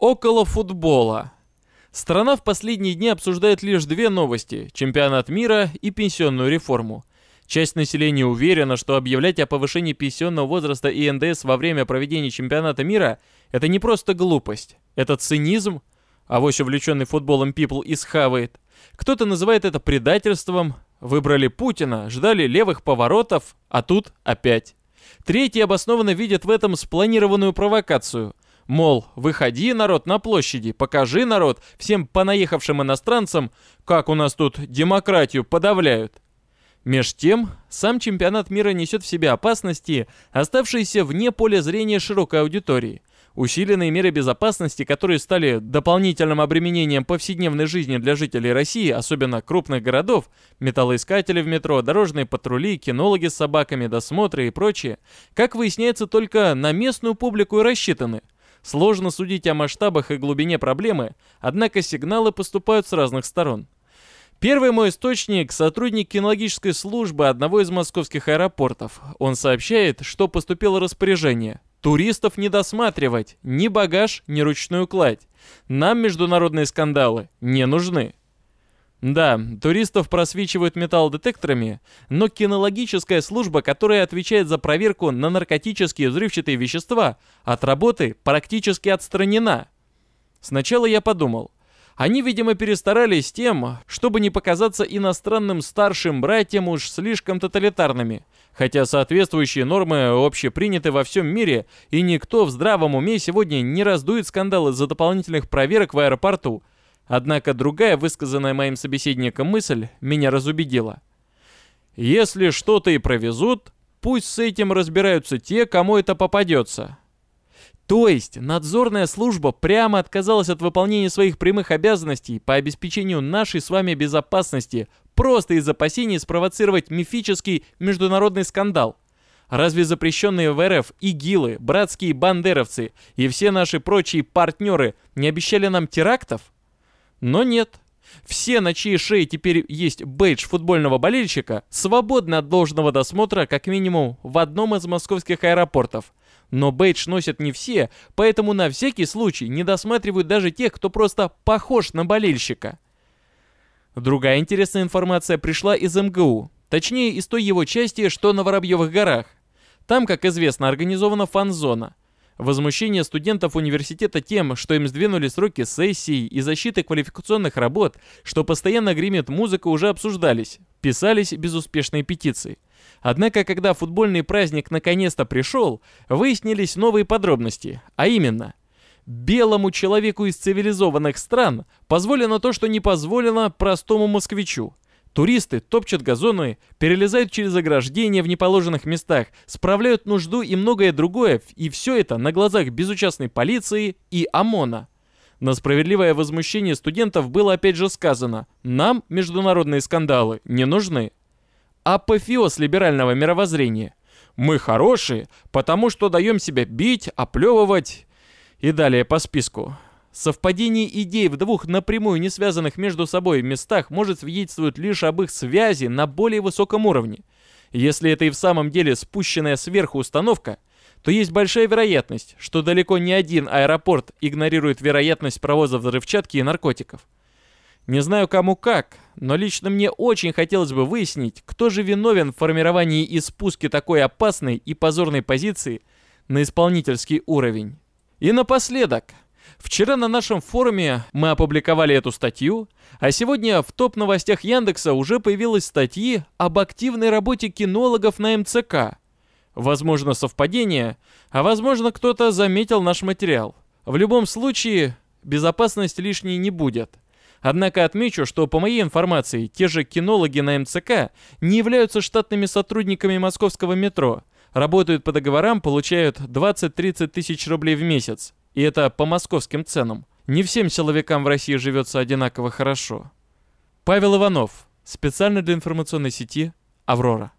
Около футбола. Страна в последние дни обсуждает лишь две новости – чемпионат мира и пенсионную реформу. Часть населения уверена, что объявлять о повышении пенсионного возраста и НДС во время проведения чемпионата мира – это не просто глупость, это цинизм. А Авось увлеченный футболом Пипл исхавает. Кто-то называет это предательством. Выбрали Путина, ждали левых поворотов, а тут опять. Третьи обоснованно видят в этом спланированную провокацию – Мол, выходи, народ, на площади, покажи, народ, всем понаехавшим иностранцам, как у нас тут демократию подавляют. Меж тем, сам чемпионат мира несет в себе опасности, оставшиеся вне поля зрения широкой аудитории. Усиленные меры безопасности, которые стали дополнительным обременением повседневной жизни для жителей России, особенно крупных городов, металлоискатели в метро, дорожные патрули, кинологи с собаками, досмотры и прочее, как выясняется, только на местную публику и рассчитаны – Сложно судить о масштабах и глубине проблемы, однако сигналы поступают с разных сторон. Первый мой источник – сотрудник кинологической службы одного из московских аэропортов. Он сообщает, что поступило распоряжение. Туристов не досматривать, ни багаж, ни ручную кладь. Нам международные скандалы не нужны. Да, туристов просвечивают металлодетекторами, но кинологическая служба, которая отвечает за проверку на наркотические взрывчатые вещества, от работы практически отстранена. Сначала я подумал, они, видимо, перестарались тем, чтобы не показаться иностранным старшим братьям уж слишком тоталитарными, хотя соответствующие нормы общеприняты во всем мире, и никто в здравом уме сегодня не раздует скандалы за дополнительных проверок в аэропорту – Однако другая, высказанная моим собеседником мысль, меня разубедила. «Если что-то и провезут, пусть с этим разбираются те, кому это попадется». То есть надзорная служба прямо отказалась от выполнения своих прямых обязанностей по обеспечению нашей с вами безопасности просто из опасений спровоцировать мифический международный скандал. Разве запрещенные в РФ ИГИЛы, братские бандеровцы и все наши прочие партнеры не обещали нам терактов? Но нет. Все, на чьей шее теперь есть бейдж футбольного болельщика, свободны от должного досмотра как минимум в одном из московских аэропортов. Но бейдж носят не все, поэтому на всякий случай не досматривают даже тех, кто просто похож на болельщика. Другая интересная информация пришла из МГУ. Точнее, из той его части, что на Воробьевых горах. Там, как известно, организована фан-зона – Возмущение студентов университета тем, что им сдвинули сроки сессий и защиты квалификационных работ, что постоянно гремит музыка, уже обсуждались. Писались безуспешные петиции. Однако, когда футбольный праздник наконец-то пришел, выяснились новые подробности, а именно – Белому человеку из цивилизованных стран позволено то, что не позволено простому москвичу. Туристы топчут газоны, перелезают через ограждения в неположенных местах, справляют нужду и многое другое, и все это на глазах безучастной полиции и ОМОНа. На справедливое возмущение студентов было опять же сказано «Нам международные скандалы не нужны». Апофеоз либерального мировоззрения. «Мы хорошие, потому что даем себя бить, оплевывать» и далее по списку. Совпадение идей в двух напрямую не связанных между собой местах может свидетельствовать лишь об их связи на более высоком уровне. Если это и в самом деле спущенная сверху установка, то есть большая вероятность, что далеко не один аэропорт игнорирует вероятность провоза взрывчатки и наркотиков. Не знаю кому как, но лично мне очень хотелось бы выяснить, кто же виновен в формировании и спуске такой опасной и позорной позиции на исполнительский уровень. И напоследок, Вчера на нашем форуме мы опубликовали эту статью, а сегодня в топ-новостях Яндекса уже появилась статьи об активной работе кинологов на МЦК. Возможно совпадение, а возможно кто-то заметил наш материал. В любом случае, безопасность лишней не будет. Однако отмечу, что по моей информации, те же кинологи на МЦК не являются штатными сотрудниками московского метро, работают по договорам, получают 20-30 тысяч рублей в месяц. И это по московским ценам. Не всем силовикам в России живется одинаково хорошо. Павел Иванов. Специально для информационной сети «Аврора».